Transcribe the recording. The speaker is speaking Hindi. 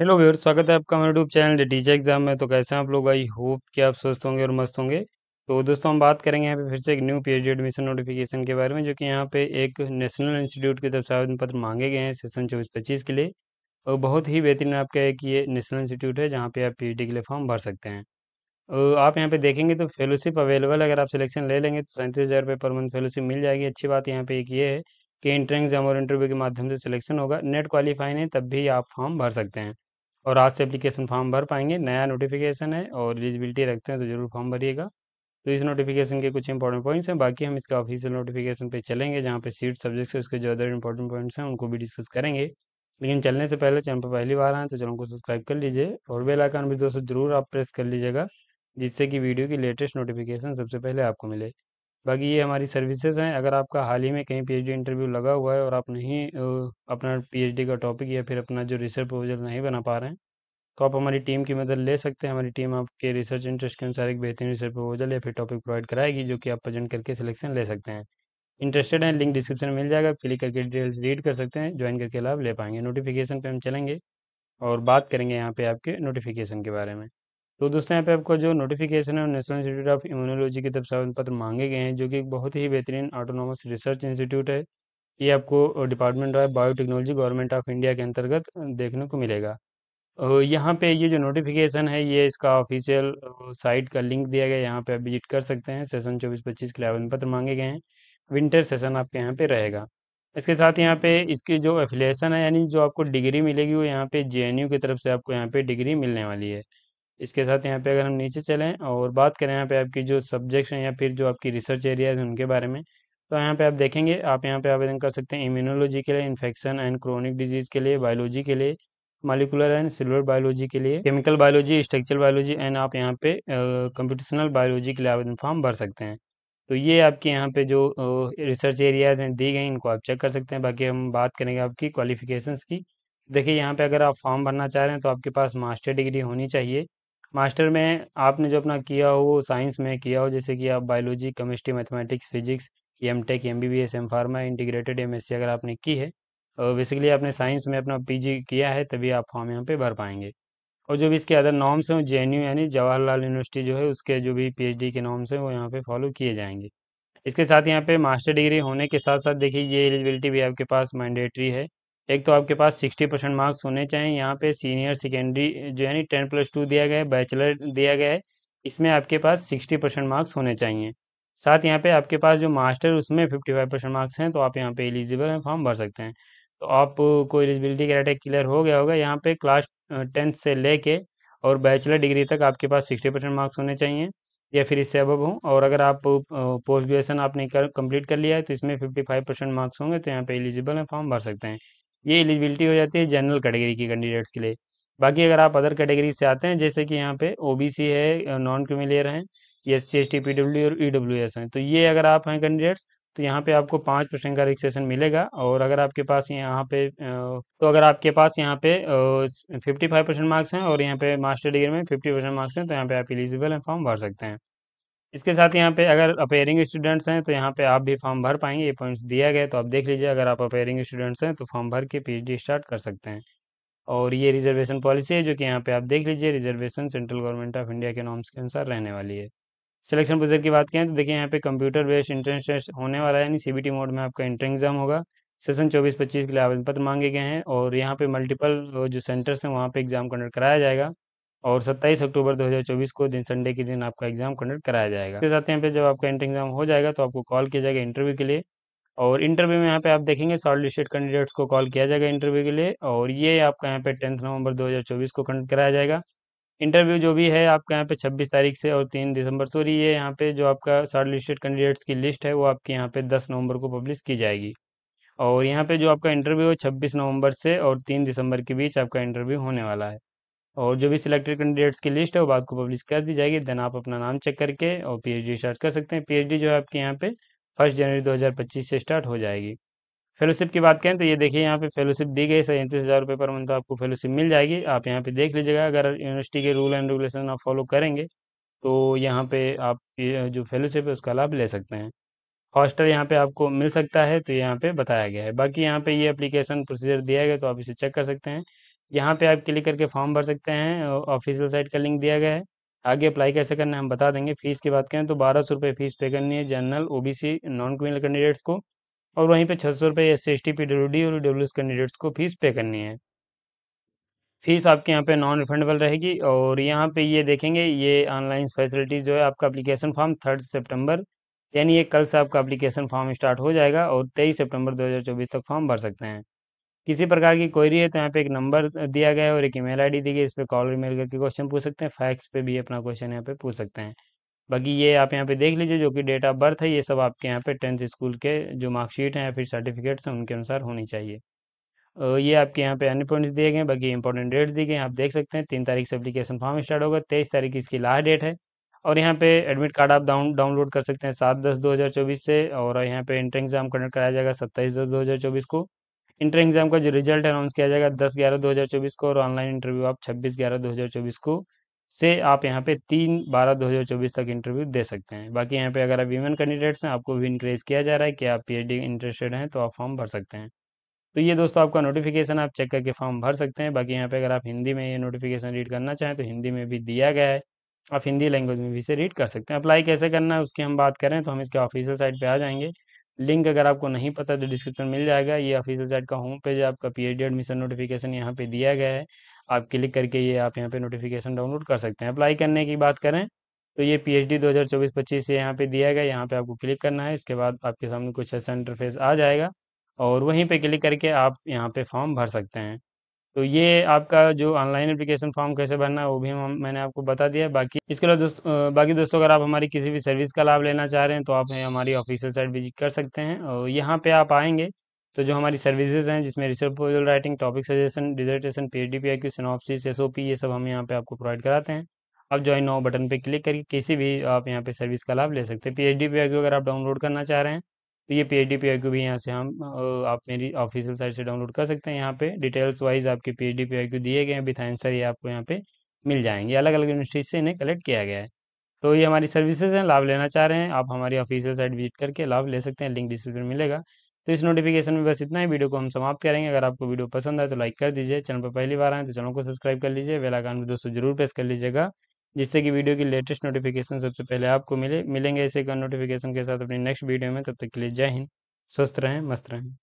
हेलो व्यूअर्स स्वागत है आपका हमारे यूट्यूब चैनल डीजे एग्जाम में तो कैसे हैं आप लोग आई होप कि आप स्वस्थ होंगे और मस्त होंगे तो दोस्तों हम बात करेंगे यहाँ पे फिर से एक न्यू पीएचडी एडमिशन नोटिफिकेशन के बारे में जो कि यहाँ पे एक नेशनल इंस्टीट्यूट की तरफ से आवेदन पत्र मांगे गए हैं सेशन चौबीस पच्चीस के लिए और बहुत ही बेहतरीन आपका एक ये नेशनल इंस्टीट्यूट है जहाँ पे आप पी के लिए फॉर्म भर सकते हैं और आप यहाँ पे देखेंगे तो फेलोशिप अवेलेबल अगर आप सिलेक्शन ले लेंगे तो सैंतीस हज़ार पर मंथ फेलोशिप मिल जाएगी अच्छी बात यहाँ पे एक ये है कि इंट्रेंस एग्जाम और इंटरव्यू के माध्यम से सिलेक्शन होगा नेट क्वालिफाई नहीं तब भी आप फॉर्म भर सकते हैं और आज से एप्लीकेशन फॉर्म भर पाएंगे नया नोटिफिकेशन है और एलिजिबिलिटी रखते हैं तो ज़रूर फॉर्म भरिएगा तो इस नोटिफिकेशन के कुछ इंपॉर्टेंट पॉइंट्स हैं बाकी हम इसका ऑफिशियल नोटिफिकेशन पे चलेंगे जहाँ पे सीट सब्जेक्ट्स है उसके जो अदर इंपॉर्टेंट पॉइंट्स हैं उनको भी डिस्कस करेंगे लेकिन चलने से पहले चैनल पर पहली बार आए तो चैनल को सब्सक्राइब कर लीजिए और बेल आइकन भी दोस्तों जरूर आप प्रेस कर लीजिएगा जिससे कि वीडियो की लेटेस्ट नोटिफिकेशन सबसे पहले आपको मिले बाकी ये हमारी सर्विसेज हैं अगर आपका हाल ही में कहीं पीएचडी इंटरव्यू लगा हुआ है और आप नहीं अपना पीएचडी का टॉपिक या फिर अपना जो रिसर्च प्रपोजल नहीं बना पा रहे हैं तो आप हमारी टीम की मदद ले सकते हैं हमारी टीम आपके रिसर्च इंटरेस्ट के अनुसार एक बेहतरीन रिसर्च प्रपोजल या फिर टॉपिक प्रोवाइड कराएगी जो कि आप प्रेजेंट करके सिलेक्शन ले सकते हैं इंटरेस्टेड हैं लिंक डिस्क्रिप्शन में मिल जाएगा क्लिक करके डिटेल्स रीड कर सकते हैं ज्वाइन करके लाभ ले पाएंगे नोटिफिकेशन पर हम चलेंगे और बात करेंगे यहाँ पे आपके नोटिफिकेशन के बारे में तो दोस्तों यहाँ पे आपको जो नोटिफिकेशन है नेशनल इंस्टीट्यूट ऑफ इम्यूनोलॉजी की तरफ से आवेदन पत्र मांगे गए हैं जो कि एक बहुत ही बेहतरीन ऑटोनॉमस रिसर्च इंस्टीट्यूट है ये आपको department of biotechnology government of India के अंतर्गत देखने को मिलेगा यहाँ पे ये जो नोटिफिकेशन है ये इसका ऑफिशियल साइट का लिंक दिया गया यहाँ पे आप विजिट कर सकते हैं सेशन चौबीस पच्चीस के लिए आवेदन पत्र मांगे गए हैं विंटर सेशन आपके यहाँ पे रहेगा इसके साथ यहाँ पे इसकी जो एफिलेशन है यानी जो आपको डिग्री मिलेगी वो यहाँ पे जे की तरफ से आपको यहाँ पे डिग्री मिलने वाली है इसके साथ यहाँ पे अगर हम नीचे चलें और बात करें यहाँ पे आपकी जो सब्जेक्ट्स हैं या फिर जो आपकी रिसर्च एरियाज हैं उनके बारे में तो यहाँ पे आप देखेंगे आप यहाँ पे आवेदन कर सकते हैं इम्यूनोलॉजी के लिए इन्फेक्शन एंड क्रोनिक डिजीज़ के लिए बायोलॉजी के लिए मालिकुलर एंड सेलुलर बायोलॉजी के लिए chemical biology structure biology and आप यहाँ पे कंप्यूटेशनल बायोलॉजी के लिए आवेदन फॉर्म भर सकते हैं तो ये आपके यहाँ पे जो रिसर्च एरियाज हैं दी गई इनको आप चेक कर सकते हैं बाकी हम बात करेंगे आपकी क्वालिफिकेशंस की देखिए यहाँ पे अगर आप फॉर्म भरना चाह रहे हैं तो आपके पास मास्टर डिग्री होनी चाहिए मास्टर में आपने जो अपना किया हो वो साइंस में किया हो जैसे कि आप biology chemistry mathematics physics M tech M B B S M pharma integrated M S C अगर आपने की है और तो बेसिकली आपने साइंस में अपना पी जी किया है तभी आप फॉर्म यहाँ पर भर पाएंगे और जो भी इसके अदर नॉर्म्स हैं जे एन यू यानी जवाहरलाल यूनिवर्सिटी जो है उसके जो भी पी एच डी के नॉर्म्स हैं वो यहाँ पर फॉलो किए जाएंगे इसके साथ यहाँ पे मास्टर डिग्री होने के साथ साथ देखिए ये एलिजिबिलिटी भी आपके पास मैंडेटरी है एक तो आपके पास सिक्सटी परसेंट मार्क्स होने चाहिए यहाँ पे सीनियर सेकेंडरी जो है टेन प्लस टू दिया गया है बैचलर दिया गया है इसमें आपके पास सिक्सटी परसेंट मार्क्स होने चाहिए साथ यहाँ पे आपके पास जो मास्टर उसमें फिफ्टी फाइव परसेंट मार्क्स हैं तो आप यहाँ पे एलिजिबल हैं फॉर्म भर सकते हैं तो आपको एलिजिबिलिटी क्राइटेरिया क्लियर हो गया होगा यहाँ पे क्लास टेंथ से कर और बैचलर डिग्री तक आपके पास सिक्सटी परसेंट मार्क्स होने चाहिए या फिर इससे अब हों और अगर आप पोस्ट ग्रेजुएसन आपने कर कम्प्लीट कर लिया है तो इसमें फिफ्टी फाइव परसेंट मार्क्स होंगे तो यहाँ पे एलिजिबल हैं फॉर्म भर सकते हैं ये एलिजिबिलिटी हो जाती है जनरल कैटेगरी की कैंडिडेट्स के लिए बाकी अगर आप अदर कैटेगरी से आते हैं जैसे कि यहाँ पे ओबीसी है नॉन क्यूमिलियर हैं S C S T P W और ई डब्ल्यू एस हैं तो ये अगर आप हैं कैंडिडेट्स तो यहाँ पे आपको पाँच परसेंट का रिक्सेशन मिलेगा और अगर आपके पास यहाँ पे तो अगर आपके पास यहाँ पे फिफ्टी फाइव परसेंट मार्क्स हैं और यहाँ पे मास्टर डिग्री में फिफ्टी परसेंट मार्क्स हैं तो यहाँ पे आप एलिजिबल हैं फॉर्म भर सकते हैं इसके साथ यहाँ पे अगर अपेयरिंग स्टूडेंट्स हैं तो यहाँ पे आप भी फॉर्म भर पाएंगे ये पॉइंट्स दिया गया तो आप देख लीजिए अगर आप अपेयरिंग स्टूडेंट्स हैं तो फॉर्म भर के पीएचडी स्टार्ट कर सकते हैं और ये रिजर्वेशन पॉलिसी है जो कि यहाँ पे आप देख लीजिए reservation central government of India के नॉर्म्स के अनुसार रहने वाली है सिलेक्शन प्रोसेस की बात करें तो देखिए यहाँ पे कंप्यूटर बेस्ड इंट्रेंस टेस्ट होने वाला है यानी सी मोड में आपका इंटर एग्जाम होगा सेशन चौबीस पच्चीस के लिए आवेदन पत्र मांगे गए हैं और यहाँ पे मल्टीपल जो सेंटर्स हैं वहाँ पर एग्जाम कंडक्ट कराया जाएगा और 27 अक्टूबर 2024 को दिन संडे के दिन आपका एग्जाम कंडक्ट कराया जाएगा इसके साथ यहाँ पे जब आपका इंटर एग्जाम हो जाएगा तो आपको कॉल किया जाएगा इंटरव्यू के लिए और इंटरव्यू में यहाँ पे आप देखेंगे शॉर्ट लिस्टेड कैंडिडेट्स को कॉल किया जाएगा इंटरव्यू के लिए और ये आपका यहाँ पे टेंथ नवंबर दो को कंडक्ट कराया जाएगा इंटरव्यू जो भी है आपका यहाँ पे छब्बीस तारीख से और तीन दिसंबर सॉरी ये यहाँ पे जो आपका शॉर्ट लिस्टेड कैंडिडेट्स की लिस्ट है वो आपके यहाँ पे दस नवंबर को पब्लिश की जाएगी और यहाँ पे जो आपका इंटरव्यू है 26 नवंबर से और 3 दिसंबर के बीच आपका इंटरव्यू होने वाला है और जो भी सिलेक्टेड कैंडिडेट्स की लिस्ट है वो बाद को पब्लिश कर दी जाएगी देन आप अपना नाम चेक करके और पीएचडी स्टार्ट कर सकते हैं पीएचडी जो है आपके यहाँ पे फर्स्ट जनवरी 2025 से स्टार्ट हो जाएगी फेलोशिप की बात करें तो ये देखिए यहाँ पे फेलोशिप दी गई सैंतीस हज़ार रुपये पर मंथ आपको फेलोशिप मिल जाएगी आप यहाँ पर देख लीजिएगा अगर यूनिवर्सिटी के रूल एंड रेगुलेशन आप फॉलो करेंगे तो यहाँ पर आप जो फेलोशिप है उसका लाभ ले सकते हैं हॉस्टल यहाँ पे आपको मिल सकता है तो यहाँ पर बताया गया है बाकी यहाँ पर ये अप्लीकेशन प्रोसीजर दिया गया तो आप इसे चेक कर सकते हैं यहाँ पे आप क्लिक करके फॉर्म भर सकते हैं ऑफिशियल साइट का लिंक दिया गया है आगे अप्लाई कैसे करना है हम बता देंगे फीस की बात करें तो बारह सौ रुपये फीस पे करनी है general O non criminal candidates को और वहीं पर छः सौ रुपये S S T P D और डब्ल्यू कैंडिडेट्स को फीस पे करनी है फीस आपके यहाँ पे नॉन रिफंडेबल रहेगी और यहाँ पे ये देखेंगे ये ऑनलाइन फैसिलिटीज़ जो है आपका अप्लीकेशन फॉर्म थर्ड सेप्टेम्बर यानी ये कल से आपका अप्लीकेशन फॉर्म स्टार्ट हो जाएगा और तेईस सेप्टेम्बर दो तक फॉर्म भर सकते हैं किसी प्रकार की क्वेरी है तो यहाँ पे एक नंबर दिया गया है और एक ईमेल आईडी दी गई है इस पर कॉल ई मेल करके क्वेश्चन पूछ सकते हैं फैक्स पे भी अपना क्वेश्चन यहाँ पे पूछ सकते हैं बाकी ये आप यहाँ पे देख लीजिए जो कि डेट ऑफ बर्थ है ये सब आपके यहाँ पे टेंथ स्कूल के जो मार्कशीट हैं या फिर सर्टिफिकेट्स हैं उनके अनुसार होनी चाहिए ये आपके यहाँ पे अन्य पॉइंट्स दिए गए बाकी इंपॉर्टेंट डेट दिए गए आप देख सकते हैं तीन तारीख से अप्लीकेशन फॉर्म स्टार्ट होगा तेईस तारीख इसकी लास्ट डेट है और यहाँ पे एडमिट कार्ड आप डाउन डाउनलोड कर सकते हैं सात दस दो हज़ार चौबीस से और यहाँ पे एंट्रेंस एग्जाम कंडक्ट कराया जाएगा सत्ताईस दस दो हज़ार चौबीस को इंटर एग्जाम का जो रिजल्ट अनाउंस किया जाएगा दस ग्यारह दो हज़ार चौबीस को और ऑनलाइन इंटरव्यू आप छब्बीस ग्यारह दो हज़ार चौबीस को से आप यहाँ पे तीन बारह दो हज़ार चौबीस तक इंटरव्यू दे सकते हैं बाकी यहाँ पे अगर आप वीमेन कैंडिडेट्स हैं आपको भी इंक्रेज किया जा रहा है कि आप डी इंटरेस्टेड हैं तो आप फॉर्म भर सकते हैं तो ये दोस्तों आपका नोटिफिकेशन आप चेक करके फॉर्म भर सकते हैं बाकी यहाँ पे अगर आप हिंदी में ये नोटिफिकेशन रीड करना चाहें तो हिंदी में भी दिया गया है आप हिंदी लैंग्वेज में भी इसे रीड कर सकते हैं अप्लाई कैसे करना है उसकी हम बात करें तो हम इसके ऑफिशियल साइट पर आ जाएंगे लिंक अगर आपको नहीं पता तो डिस्क्रिप्शन मिल जाएगा ये ऑफिशियल साइट का होम पेज है आपका पीएचडी एडमिशन नोटिफिकेशन यहाँ पे दिया गया है आप क्लिक करके ये आप यहाँ पे नोटिफिकेशन डाउनलोड कर सकते हैं अप्लाई करने की बात करें तो ये पी एच डी दो हज़ार चौबीस पच्चीस से यहाँ पे दिया गया यहाँ पे आपको क्लिक करना है इसके बाद आपके सामने कुछ ऐसा इंटरफेस आ जाएगा और वहीं पर क्लिक करके आप यहाँ पे फॉर्म भर सकते हैं तो ये आपका जो ऑनलाइन एप्लीकेशन फॉर्म कैसे भरना है वो भी हम मैंने आपको बता दिया बाकी इसके अलावा दोस्त बाकी दोस्तों अगर आप हमारी किसी भी सर्विस का लाभ लेना चाह रहे हैं तो आप हमारी ऑफिशियल साइट विजिट कर सकते हैं और यहाँ पे आप आएंगे तो जो हमारी सर्विसेज हैं जिसमें research proposal writing topic suggestion dissertation P H D P I Q S O P ये सब हम यहाँ पे आपको प्रोवाइड कराते हैं आप ज्वाइन नाउ बटन पर क्लिक करके किसी भी आप यहाँ पे सर्विस का लाभ ले सकते हैं P H D P I Q अगर आप डाउनलोड करना चाह रहे हैं तो ये P H D P I Q भी यहाँ से हम आप मेरी ऑफिशियल साइट से डाउनलोड कर सकते हैं यहाँ पे डिटेल्स वाइज आपके P H D P I Q दिए गए हैं विथ आंसर ये आपको यहाँ पे मिल जाएंगे अलग अलग यूनिवर्सिटी से इन्हें कलेक्ट किया गया है तो ये हमारी सर्विसेज हैं लाभ लेना चाह रहे हैं आप हमारी ऑफिशियल साइट विजिट करके लाभ ले सकते हैं लिंक डिस्क्रिप्शन मिलेगा तो इस नोटिफिकेशन में बस इतना ही वीडियो को हम समाप्त करेंगे अगर आपको वीडियो पसंद आए तो लाइक कर दीजिए चैनल पर पहली बार आए तो चैनल को सब्सक्राइब कर लीजिए बेलाकान में दोस्तों जरूर प्रेस कर लीजिएगा जिससे कि वीडियो की लेटेस्ट नोटिफिकेशन सबसे पहले आपको मिले मिलेंगे ऐसे का नोटिफिकेशन के साथ अपनी नेक्स्ट वीडियो में तब तक के लिए जय हिंद स्वस्थ रहें मस्त रहें